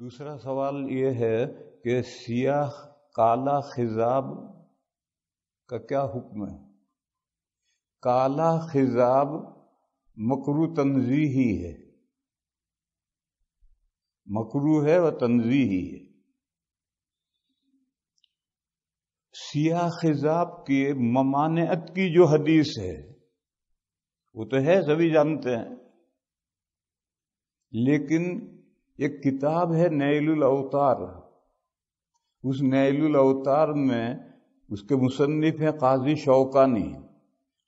دوسرا سوال یہ ہے کہ سیاہ کالا خزاب کا کیا حکم ہے کالا خزاب مکرو تنظی ہی ہے مکرو ہے وہ تنظی ہی ہے سیاہ خزاب کی ممانعت کی جو حدیث ہے وہ تو ہے سبھی جانتے ہیں لیکن ایک کتاب ہے نیل الاوتار اس نیل الاوتار میں اس کے مصنف ہیں قاضی شوقانی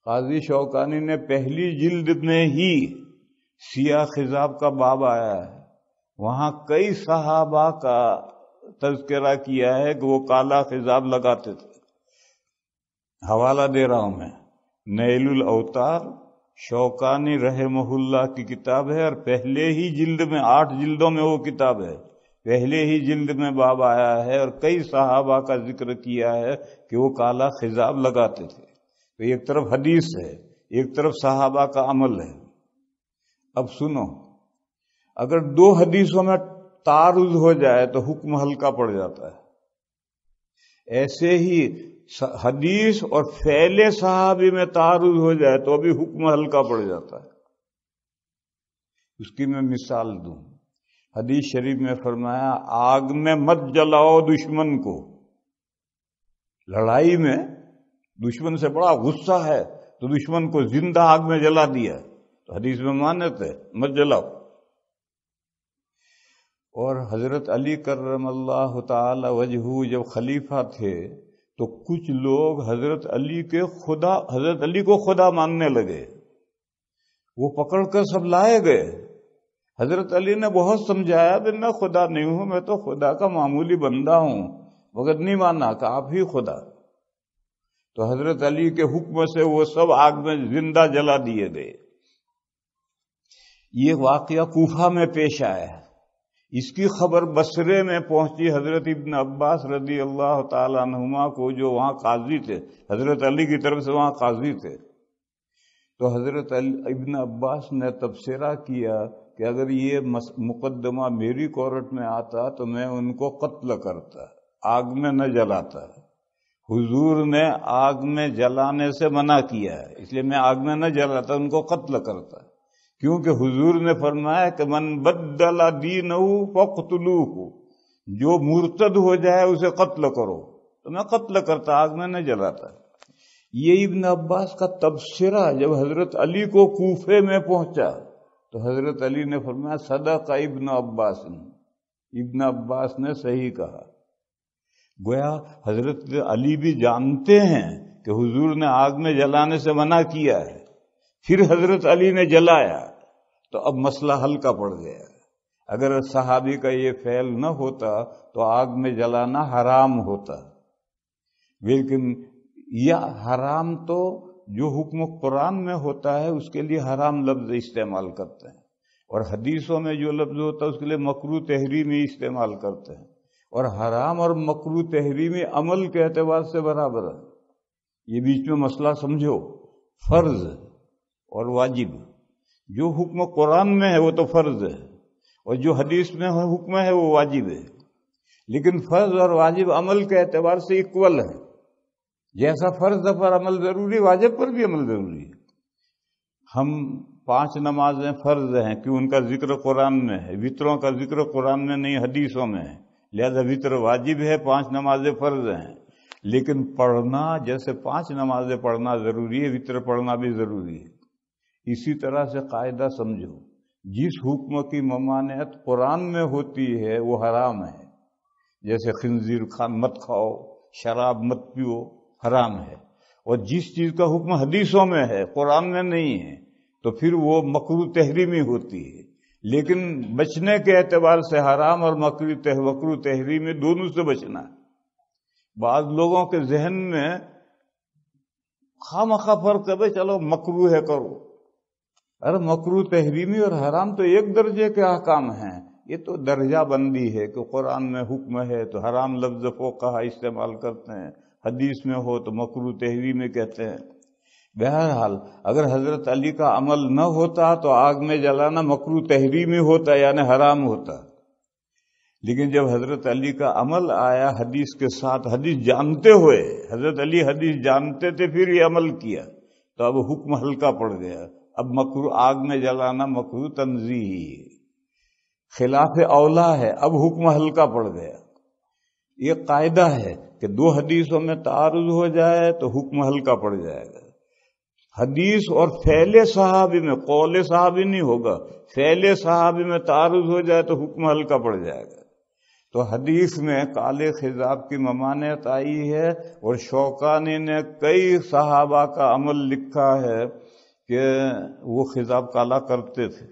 قاضی شوقانی نے پہلی جلد میں ہی سیاہ خزاب کا باب آیا ہے وہاں کئی صحابہ کا تذکرہ کیا ہے کہ وہ کالا خزاب لگاتے تھے حوالہ دے رہا ہوں میں نیل الاوتار شوقانی رحمہ اللہ کی کتاب ہے اور پہلے ہی جلد میں آٹھ جلدوں میں وہ کتاب ہے پہلے ہی جلد میں باب آیا ہے اور کئی صحابہ کا ذکر کیا ہے کہ وہ کالا خزاب لگاتے تھے تو ایک طرف حدیث ہے ایک طرف صحابہ کا عمل ہے اب سنو اگر دو حدیثوں میں تار ہو جائے تو حکم ہلکا پڑ جاتا ہے ایسے ہی حدیث اور فعل صحابی میں تعارض ہو جائے تو ابھی حکم ہلکا پڑ جاتا ہے اس کی میں مثال دوں حدیث شریف میں فرمایا آگ میں مت جلاؤ دشمن کو لڑائی میں دشمن سے بڑا غصہ ہے تو دشمن کو زندہ آگ میں جلا دیا تو حدیث میں مانت ہے مت جلاؤ اور حضرت علی کرم اللہ تعالی وجہ جب خلیفہ تھے تو کچھ لوگ حضرت علی کے خدا حضرت علی کو خدا ماننے لگے وہ پکڑ کر سب لائے گئے حضرت علی نے بہت سمجھایا کہ میں خدا نہیں ہوں میں تو خدا کا معمولی بندہ ہوں مگر نہیں مانا کہ آپ ہی خدا تو حضرت علی کے حکم سے وہ سب آگ میں زندہ جلا دیے گئے یہ واقعہ کوفہ میں پیش آیا ہے اس کی خبر بصرے میں پہنچی حضرت ابن عباس رضی اللہ تعالیٰ عنہما کو جو وہاں قاضی تھے حضرت علی کی طرف سے وہاں قاضی تھے تو حضرت ابن عباس نے تبصرہ کیا کہ اگر یہ مقدمہ میری کورٹ میں آتا تو میں ان کو قتل کرتا آگ میں نہ جلاتا حضور نے آگ میں جلانے سے منع کیا ہے اس لیے میں آگ میں نہ جلاتا ان کو قتل کرتا کیونکہ حضور نے فرمایا کہ من بدلا دین فقتلو ہو جو مرتد ہو جائے اسے قتل کرو تو میں قتل کرتا آگ میں نہ جلاتا یہ ابن عباس کا تبصرہ جب حضرت علی کو کوفے میں پہنچا تو حضرت علی نے فرمایا صدا کا ابن عباس نے ابن عباس نے صحیح کہا گویا حضرت علی بھی جانتے ہیں کہ حضور نے آگ میں جلانے سے منع کیا ہے پھر حضرت علی نے جلایا تو اب مسئلہ ہلکا پڑ گیا ہے اگر صحابی کا یہ فعل نہ ہوتا تو آگ میں جلانا حرام ہوتا لیکن یا حرام تو جو حکم قرآن میں ہوتا ہے اس کے لیے حرام لفظ استعمال کرتے ہیں اور حدیثوں میں جو لفظ ہوتا ہے اس کے لیے مکرو تحریمی استعمال کرتے ہیں اور حرام اور مکرو تحریمی عمل کے اعتبار سے برابر ہے یہ بیچ میں مسئلہ سمجھو فرض اور واجب جو حکم قرآن میں ہے وہ تو فرض ہے اور جو حدیث میں حکم ہے وہ واجب ہے لیکن فرض اور واجب عمل کے اعتبار سے اکول ہے جیسا فرض پر عمل ضروری واجب پر بھی عمل ضروری ہے ہم پانچ نمازیں فرض ہیں کہ ان کا ذکر قرآن میں ہے وطروں کا ذکر قرآن میں نہیں حدیثوں میں ہے لہذا وطر واجب ہے پانچ نمازیں فرض ہیں لیکن پڑھنا جیسے پانچ نمازیں پڑھنا ضروری ہے وطر پڑھنا بھی ضروری ہے اسی طرح سے قاعدہ سمجھو جس حکم کی ممانعت قرآن میں ہوتی ہے وہ حرام ہے جیسے خنزیر خان مت کھاؤ شراب مت پیو حرام ہے اور جس چیز کا حکم حدیثوں میں ہے قرآن میں نہیں ہے تو پھر وہ مکرو تحریمی ہوتی ہے لیکن بچنے کے اعتبار سے حرام اور مکرو تحریمی دونوں سے بچنا ہے بعض لوگوں کے ذہن میں مخواہ فرق ہے بھائی چلو مکرو ہے کرو ارے مکرو تحریمی اور حرام تو ایک درجے کے احکام ہیں یہ تو درجہ بندی ہے کہ قرآن میں حکم ہے تو حرام لفظ فوقہ استعمال کرتے ہیں حدیث میں ہو تو مکرو تحریمی میں کہتے ہیں بہرحال اگر حضرت علی کا عمل نہ ہوتا تو آگ میں جلانا مکرو تحریمی ہوتا یعنی حرام ہوتا لیکن جب حضرت علی کا عمل آیا حدیث کے ساتھ حدیث جانتے ہوئے حضرت علی حدیث جانتے تھے پھر یہ عمل کیا تو اب حکم ہلکا پڑ گیا اب مکرو آگ میں جلانا مکرو تنظیح خلاف اولا ہے اب حکم ہلکا پڑ گیا یہ قاعدہ ہے کہ دو حدیثوں میں تعارض ہو جائے تو حکم ہلکا پڑ جائے گا حدیث اور صحابی میں قول صحابی نہیں ہوگا فیل صحابی میں تعارض ہو جائے تو حکم ہلکا پڑ جائے گا تو حدیث میں کالے خزاب کی ممانعت آئی ہے اور شوقانی نے کئی صحابہ کا عمل لکھا ہے کہ وہ خضاب کالا کرتے تھے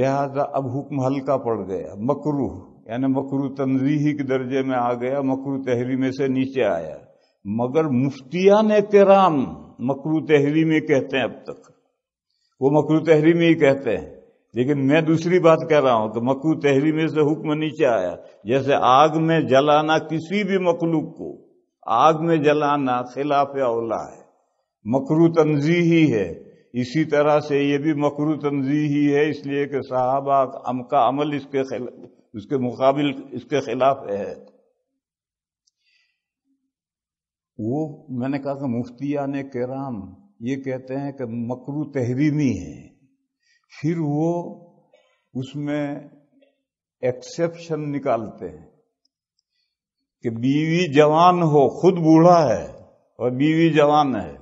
لہذا اب حکم ہلکا پڑ گیا مکرو یعنی مکرو تنظیحی کے درجے میں آ گیا مکرو تحریمے میں سے نیچے آیا مگر مفتیان کرام مکرو تحری میں کہتے ہیں اب تک وہ مکرو تحریمی میں ہی کہتے ہیں لیکن میں دوسری بات کہہ رہا ہوں کہ مکرو تحری میں سے حکم نیچے آیا جیسے آگ میں جلانا کسی بھی مخلوق کو آگ میں جلانا خلاف اولا ہے مکرو تنظی ہی ہے اسی طرح سے یہ بھی مکرو تنظی ہی ہے اس لیے کہ ام کا عمل اس کے خلاف اس کے مقابل اس کے خلاف ہے وہ میں نے کہا کہ مفتیان نے یہ کہتے ہیں کہ مکرو تحریمی ہے پھر وہ اس میں ایکسیپشن نکالتے ہیں کہ بیوی جوان ہو خود بوڑھا ہے اور بیوی جوان ہے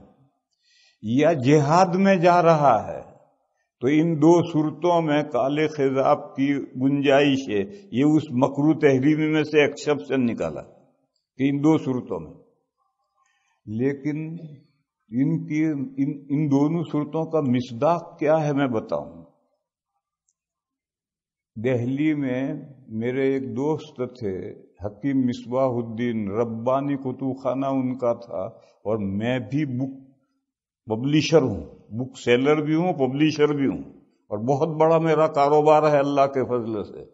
یا جہاد میں جا رہا ہے تو ان دو صورتوں میں کالے خضاب کی گنجائش ہے یہ اس مکرو تحریمی میں سے ایکسپشن نکالا ان دو صورتوں میں لیکن ان ان, کی دونوں صورتوں کا مصداق کیا ہے میں بتاؤں دہلی میں میرے ایک دوست تھے حکیم مصباح الدین ربانی کتو خانہ ان کا تھا اور میں بھی بک پبلشر ہوں بک سیلر بھی ہوں پبلشر بھی ہوں اور بہت بڑا میرا کاروبار ہے اللہ کے فضل سے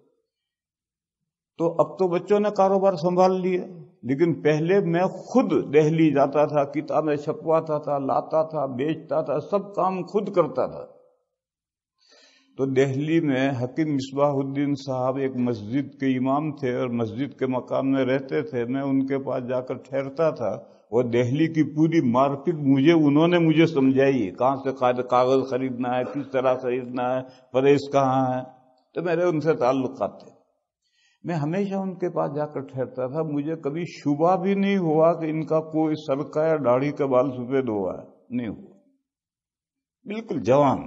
تو اب تو بچوں نے کاروبار سنبھال لیا لیکن پہلے میں خود دہلی جاتا تھا کتابیں چھپواتا تھا لاتا تھا بیچتا تھا سب کام خود کرتا تھا تو دہلی میں حکیم مصباح الدین صاحب ایک مسجد کے امام تھے اور مسجد کے مقام میں رہتے تھے میں ان کے پاس جا کر ٹھہرتا تھا وہ دہلی کی پوری مارکیٹ مجھے انہوں نے مجھے سمجھائی کہاں سے کاغذ خریدنا ہے کس طرح خریدنا ہے پریس کہاں ہے تو میرے ان سے تعلقات تھے میں ہمیشہ ان کے پاس جا کر ٹھہرتا تھا مجھے کبھی شبہ بھی نہیں ہوا کہ ان کا کوئی کا یا داڑھی کا بال سفید ہوا ہے نہیں ہوا بالکل جوان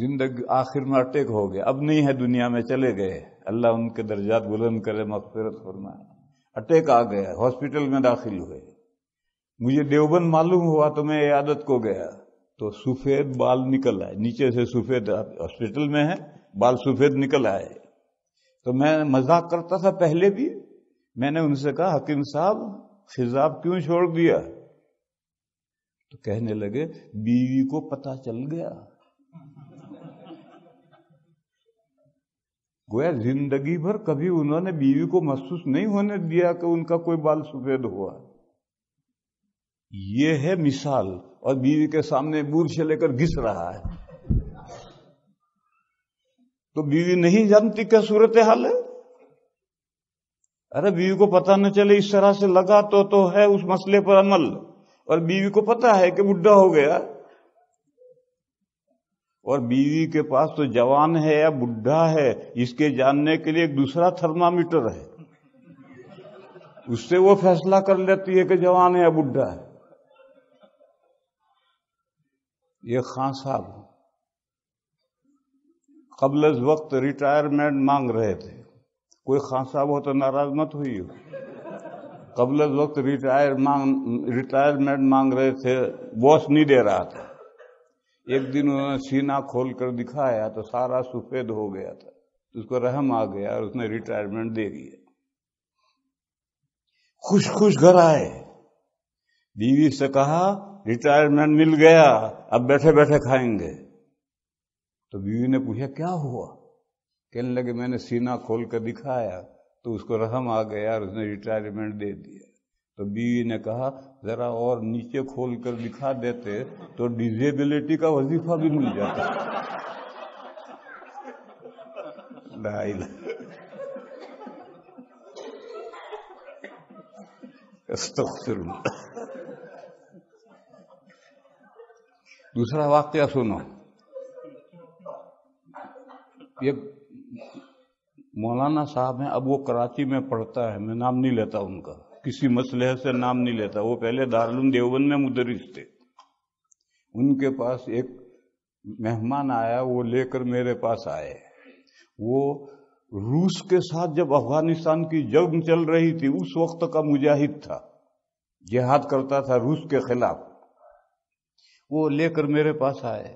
زندگی آخر میں اٹیک ہو گیا اب نہیں ہے دنیا میں چلے گئے اللہ ان کے درجات بلند کرے مغفرت فرمائے اٹیک آ گیا ہاسپٹل میں داخل ہوئے مجھے دیوبند معلوم ہوا تو میں عیادت کو گیا تو سفید بال نکل آئے نیچے سے سفید ہاسپٹل میں ہے بال سفید نکل آئے تو میں مذاق کرتا تھا پہلے بھی میں نے ان سے کہا حکیم صاحب خزاب کیوں چھوڑ دیا تو کہنے لگے بیوی کو پتا چل گیا گویا زندگی بھر کبھی انہوں نے بیوی کو محسوس نہیں ہونے دیا کہ ان کا کوئی بال سفید ہوا یہ ہے مثال اور بیوی کے سامنے بور سے لے کر گس رہا ہے تو بیوی نہیں جانتی کیا صورتحال حال ارے بیوی کو پتا نہ چلے اس طرح سے لگا تو تو ہے اس مسئلے پر عمل اور بیوی کو پتا ہے کہ بڈھا ہو گیا اور بیوی کے پاس تو جوان ہے یا بڈھا ہے اس کے جاننے کے لیے ایک دوسرا تھرمامیٹر ہے اس سے وہ فیصلہ کر لیتی ہے کہ جوان ہے یا بڈھا یہ خان صاحب قبل از وقت ریٹائرمنٹ مانگ رہے تھے کوئی خان صاحب ہو تو ناراض مت ہوئی ہو قبل از وقت ریٹائرمنٹ مانگ رہے تھے باس نہیں دے رہا تھا ایک دن انہوں نے سینہ کھول کر دکھایا تو سارا سفید ہو گیا تھا اس کو رحم آ گیا اور اس نے ریٹائرمنٹ دے دیا خوش خوش گھر آئے بیوی سے کہا ریٹائرمنٹ مل گیا اب بیٹھے بیٹھے کھائیں گے تو بیوی نے پوچھا کیا ہوا کہنے لگے میں نے سینہ کھول کر دکھایا تو اس کو رحم آ گیا اور اس نے ریٹائرمنٹ دے دیا تو بیوی نے کہا ذرا اور نیچے کھول کر لکھا دیتے تو ڈیزیبلٹی کا وظیفہ بھی مل جاتا دوسرا واقعہ سنو ایک مولانا صاحب ہیں اب وہ کراچی میں پڑھتا ہے میں نام نہیں لیتا ان کا کسی مسئلہ سے نام نہیں لیتا وہ پہلے دارالعلوم دیوبند میں مدرس تھے ان کے پاس ایک مہمان آیا وہ لے کر میرے پاس آئے وہ روس کے ساتھ جب افغانستان کی جنگ چل رہی تھی اس وقت کا مجاہد تھا جہاد کرتا تھا روس کے خلاف وہ لے کر میرے پاس آئے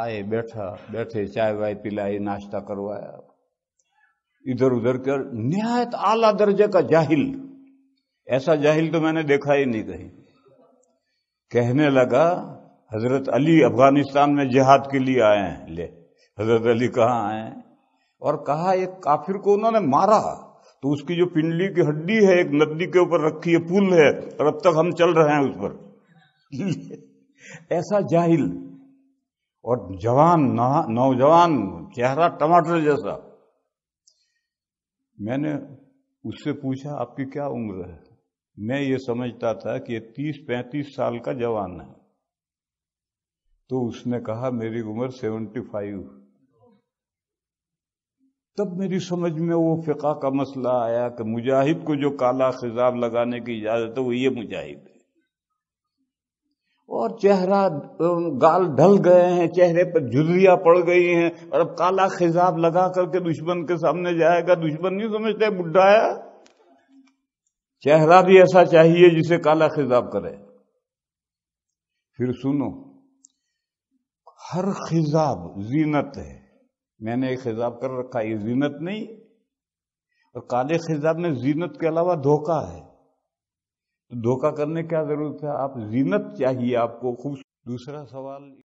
آئے بیٹھا بیٹھے چائے وائے پلائی ناشتہ کروایا ادھر ادھر کر نہایت اعلی درجے کا جاہل ایسا جاہل تو میں نے دیکھا ہی نہیں کہیں کہنے لگا حضرت علی افغانستان میں جہاد کے لیے آئے ہیں لے حضرت علی کہاں آئے ہیں اور کہا ایک کافر کو انہوں نے مارا تو اس کی جو پنڈلی کی ہڈی ہے ایک ندی کے اوپر رکھی ہے پل ہے اور اب تک ہم چل رہے ہیں اس پر ایسا جاہل اور جوان نوجوان چہرہ ٹماٹر جیسا میں نے اس سے پوچھا آپ کی کیا عمر ہے میں یہ سمجھتا تھا کہ یہ تیس پینتیس سال کا جوان ہے تو اس نے کہا میری عمر سیونٹی فائیو تب میری سمجھ میں وہ فقہ کا مسئلہ آیا کہ مجاہد کو جو کالا خزاب لگانے کی اجازت ہے وہ یہ مجاہد ہے اور چہرہ گال ڈھل گئے ہیں چہرے پر جلیاں پڑ گئی ہیں اور اب کالا خزاب لگا کر کے دشمن کے سامنے جائے گا دشمن نہیں سمجھتے بڈھایا چہرہ بھی ایسا چاہیے جسے کالا خضاب کرے پھر سنو ہر خضاب زینت ہے میں نے ایک خضاب کر رکھا یہ زینت نہیں اور کالے خضاب میں زینت کے علاوہ دھوکا ہے تو دھوکا کرنے کیا ضرورت ہے آپ زینت چاہیے آپ کو خوب دوسرا سوال